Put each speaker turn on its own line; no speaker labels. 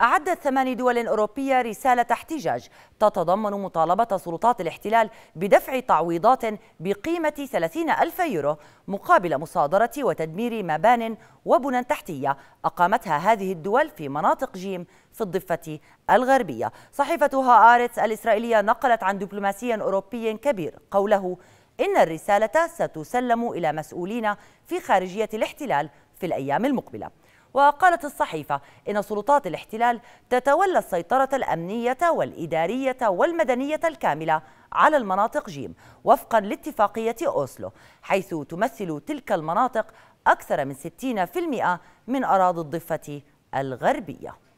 أعدت ثمان دول أوروبية رسالة احتجاج تتضمن مطالبة سلطات الاحتلال بدفع تعويضات بقيمة 30 ألف يورو مقابل مصادرة وتدمير مبان وبنى تحتية أقامتها هذه الدول في مناطق جيم في الضفة الغربية صحيفة هآرتس الإسرائيلية نقلت عن دبلوماسي أوروبي كبير قوله إن الرسالة ستسلم إلى مسؤولين في خارجية الاحتلال في الأيام المقبلة وقالت الصحيفة إن سلطات الاحتلال تتولى السيطرة الأمنية والإدارية والمدنية الكاملة على المناطق جيم وفقا لاتفاقية أوسلو حيث تمثل تلك المناطق أكثر من 60% من أراضي الضفة الغربية